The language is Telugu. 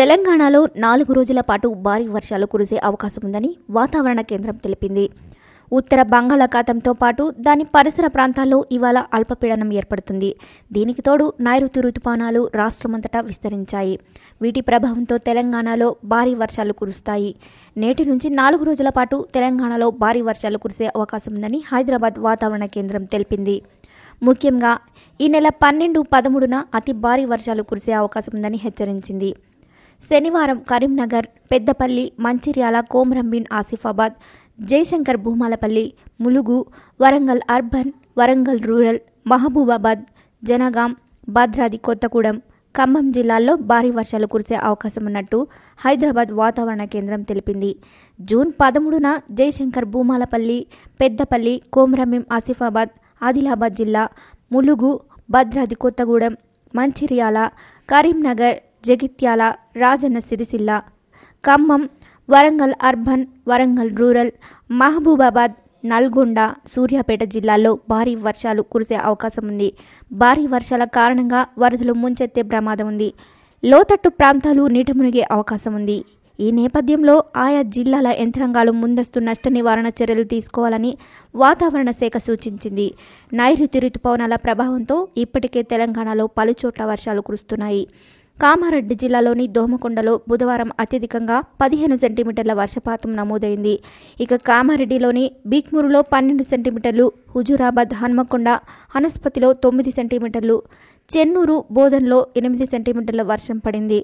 తెలంగాణలో నాలుగు రోజుల పాటు భారీ వర్షాలు కురిసే అవకాశం ఉందని వాతావరణ కేంద్రం తెలిపింది ఉత్తర బంగాళాఖాతంతో పాటు దాని పరిసర ప్రాంతాల్లో ఇవాళ అల్పపీడనం ఏర్పడుతుంది దీనికి తోడు నైరుతి రుతుపానాలు రాష్ట్రమంతటా విస్తరించాయి వీటి ప్రభావంతో తెలంగాణలో భారీ వర్షాలు కురుస్తాయి నేటి నుంచి నాలుగు రోజుల పాటు తెలంగాణలో భారీ వర్షాలు కురిసే అవకాశం ఉందని హైదరాబాద్ వాతావరణ కేంద్రం తెలిపింది ముఖ్యంగా ఈ నెల పన్నెండు పదమూడున అతి భారీ వర్షాలు కురిసే అవకాశం ఉందని హెచ్చరించింది శనివారం కరీంనగర్ పెద్దపల్లి మంచిర్యాల కోమరంబిన్ ఆసిఫాబాద్ జయశంకర్ భూమాలపల్లి ములుగు వరంగల్ అర్బన్ వరంగల్ రూరల్ మహబూబాబాద్ జనగాం భద్రాది కొత్తగూడెం ఖమ్మం జిల్లాల్లో భారీ వర్షాలు కురిసే అవకాశం ఉన్నట్టు హైదరాబాద్ వాతావరణ కేంద్రం తెలిపింది జూన్ పదమూడున జయశంకర్ భూమాలపల్లి పెద్దపల్లి కోమరమీం ఆసిఫాబాద్ ఆదిలాబాద్ జిల్లా ములుగు భద్రాది కొత్తగూడెం మంచిర్యాల కరీంనగర్ జగిత్యాల రాజన్న సిరిసిల్ల ఖమ్మం వరంగల్ అర్బన్ వరంగల్ రూరల్ మహబూబాబాద్ నల్గొండ సూర్యాపేట జిల్లాల్లో భారీ వర్షాలు కురిసే అవకాశం ఉంది భారీ వర్షాల కారణంగా వరదలు ముంచెత్తే ప్రమాదం ఉంది లోతట్టు ప్రాంతాలు నీట మునిగే అవకాశం ఉంది ఈ నేపథ్యంలో ఆయా జిల్లాల యంత్రాంగాలు ముందస్తు నష్ట నివారణ చర్యలు తీసుకోవాలని వాతావరణ శాఖ సూచించింది నైరుతి రుతుపవనాల ప్రభావంతో ఇప్పటికే తెలంగాణలో పలుచోట్ల వర్షాలు కురుస్తున్నాయి కామారెడ్డి జిల్లాలోని దోమకొండలో బుధవారం అత్యధికంగా పదిహేను సెంటీమీటర్ల వర్షపాతం నమోదైంది ఇక కామారెడ్డిలోని బీక్మూరులో పన్నెండు సెంటీమీటర్లు హుజూరాబాద్ హన్మకొండ హనస్పతిలో తొమ్మిది సెంటీమీటర్లు చెన్నూరు బోధన్లో ఎనిమిది సెంటీమీటర్ల వర్షం పడింది